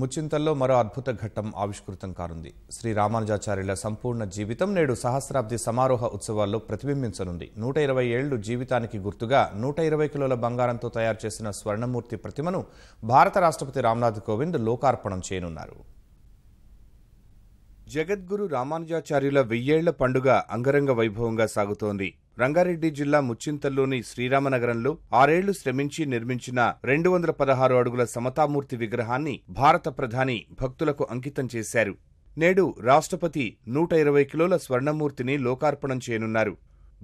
ముచ్చింతల్లో మరో అద్భుత ఘట్టం ఆవిష్కృతం కానుంది శ్రీ రామానుజాచార్యుల సంపూర్ణ జీవితం నేడు సహస్రాబ్ది సమారోహ ఉత్సవాల్లో ప్రతిబింబించనుంది నూట ఇరవై ఏళ్లు జీవితానికి గుర్తుగా నూట ఇరవై కిలోల బంగారంతో తయారు చేసిన స్వర్ణమూర్తి ప్రతిమను భారత రాష్ట్రపతి రామ్నాథ్ కోవింద్ లోకార్పణం చేయనున్నారు జగద్గురు రామానుజాచార్యుల వెయ్యేళ్ల పండుగ అంగరంగ వైభవంగా సాగుతోంది రంగారెడ్డి జిల్లా ముచ్చింతల్లోని శ్రీరామనగరంలో ఆరేళ్లు శ్రమించి నిర్మించిన రెండు వందల పదహారు అడుగుల సమతామూర్తి విగ్రహాన్ని భారత ప్రధాని భక్తులకు అంకితం చేశారు నేడు రాష్ట్రపతి నూట ఇరవై కిలోల స్వర్ణమూర్తిని లోకార్పణం చేయనున్నారు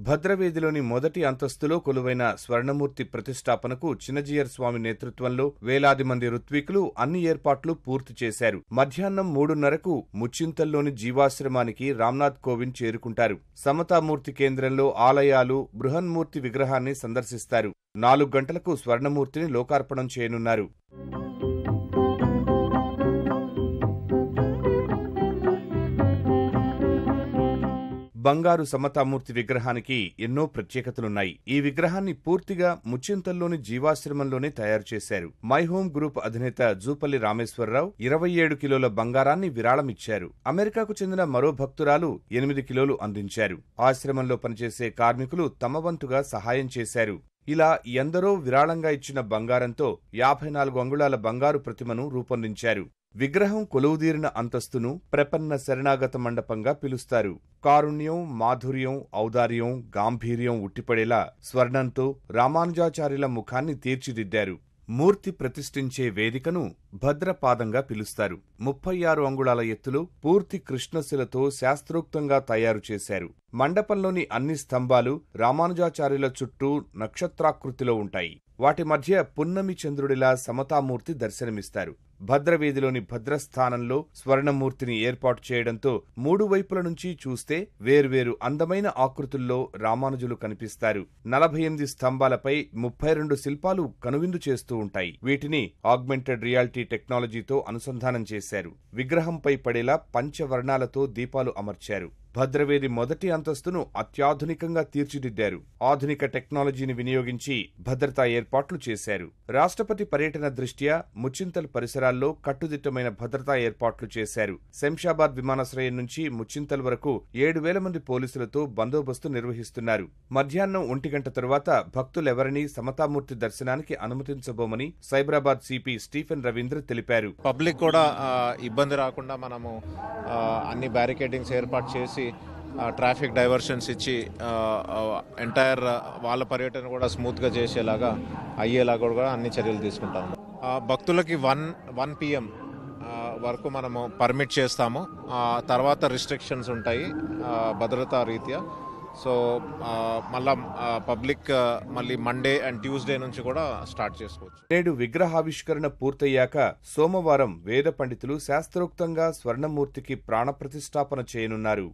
భద్రవేదిలోని మొదటి అంతస్తులో కొలువైన స్వర్ణమూర్తి ప్రతిష్టాపనకు చిన్నజీయర్ స్వామి నేతృత్వంలో వేలాది మంది ఋత్వికులు అన్ని ఏర్పాట్లు పూర్తి చేశారు మధ్యాహ్నం మూడున్నరకు ముచ్చింతల్లోని జీవాశ్రమానికి రామ్నాథ్ కోవింద్ చేరుకుంటారు సమతామూర్తి కేంద్రంలో ఆలయాలు బృహన్మూర్తి విగ్రహాన్ని సందర్శిస్తారు నాలుగు గంటలకు స్వర్ణమూర్తిని లోకార్పణం చేయనున్నారు బంగారు సమతామూర్తి విగ్రహానికి ఎన్నో ప్రత్యేకతలున్నాయి ఈ విగ్రహాన్ని పూర్తిగా ముచ్చింతల్లోని జీవాశ్రమంలోనే తయారు చేశారు మై హోమ్ గ్రూప్ అధినేత జూపల్లి రామేశ్వరరావు ఇరవై ఏడు కిలోల బంగారాన్ని విరాళమిచ్చారు అమెరికాకు చెందిన మరో భక్తురాలు ఎనిమిది కిలోలు అందించారు ఆశ్రమంలో పనిచేసే కార్మికులు తమ వంతుగా సహాయం చేశారు ఇలా ఎందరో విరాళంగా ఇచ్చిన బంగారంతో యాభై నాలుగు అంగుళాల బంగారు ప్రతిమను రూపొందించారు విగ్రహం కొలువుదీరిన అంతస్తును ప్రపన్న శరణాగత మండపంగా పిలుస్తారు కారుణ్యం మాధుర్యం ఔదార్యం గాంభీర్యం ఉట్టిపడేలా స్వర్ణంతో రామానుజాచార్యుల ముఖాన్ని తీర్చిదిద్దారు మూర్తి ప్రతిష్ఠించే వేదికను భద్రపాదంగా పిలుస్తారు ముప్పై ఆరు అంగుళాల ఎత్తులో పూర్తి కృష్ణశిలతో శాస్త్రోక్తంగా తయారు చేశారు మండపంలోని అన్ని స్తంభాలు రామానుజాచార్యుల చుట్టూ నక్షత్రాకృతిలో ఉంటాయి వాటి మధ్య పున్నమి చంద్రుడిలా సమతామూర్తి దర్శనమిస్తారు భద్రవీధిలోని భద్రస్థానంలో స్వర్ణమూర్తిని ఏర్పాటు చేయడంతో మూడు వైపుల నుంచి చూస్తే వేర్వేరు అందమైన ఆకృతుల్లో రామానుజులు కనిపిస్తారు నలభై ఎనిమిది స్తంభాలపై ముప్పై రెండు శిల్పాలు కనువిందు చేస్తూ ఉంటాయి వీటిని ఆగ్మెంటెడ్ రియాలిటీ టెక్నాలజీతో అనుసంధానం చేశారు విగ్రహంపై పడేలా పంచవర్ణాలతో దీపాలు అమర్చారు భద్రవేది మొదటి అంతస్తును అత్యాధునికంగా తీర్చిదిద్దారు ఆధునిక టెక్నాలజీని వినియోగించి భద్రతా ఏర్పాట్లు చేశారు రాష్ట్రపతి పర్యటన దృష్ట్యా ముచ్చింతల్ పరిసరాల్లో కట్టుదిట్టమైన భద్రతా ఏర్పాట్లు చేశారు శంషాబాద్ విమానాశ్రయం నుంచి ముచ్చింతల్ వరకు ఏడు వేల మంది పోలీసులతో బందోబస్తు నిర్వహిస్తున్నారు మధ్యాహ్నం ఒంటి గంట తరువాత భక్తులెవరినీ సమతామూర్తి దర్శనానికి అనుమతించబోమని సైబరాబాద్ సిపి స్టీఫెన్ రవీంద్ర తెలిపారు పబ్లిక్ కూడా ఇబ్బంది రాకుండా మనము అన్ని బ్యారికేడింగ్స్ ఏర్పాటు చేసి ట్రాఫిక్ డైవర్షన్స్ ఇచ్చి ఎంటైర్ వాళ్ళ పర్యటన కూడా స్మూత్గా చేసేలాగా అయ్యేలాగా కూడా అన్ని చర్యలు తీసుకుంటాము భక్తులకి వన్ వన్ పిఎం వరకు మనము పర్మిట్ చేస్తాము తర్వాత రిస్ట్రిక్షన్స్ ఉంటాయి భద్రతా రీత్యా సో మళ్ళా పబ్లిక్ మళ్ళీ మండే అండ్ ట్యూస్డే నుంచి కూడా స్టార్ట్ చేసుకోవచ్చు నేడు విగ్రహావిష్కరణ పూర్తయ్యాక సోమవారం వేద పండితులు శాస్త్రోక్తంగా స్వర్ణమూర్తికి ప్రాణప్రతిష్టాపన చేయనున్నారు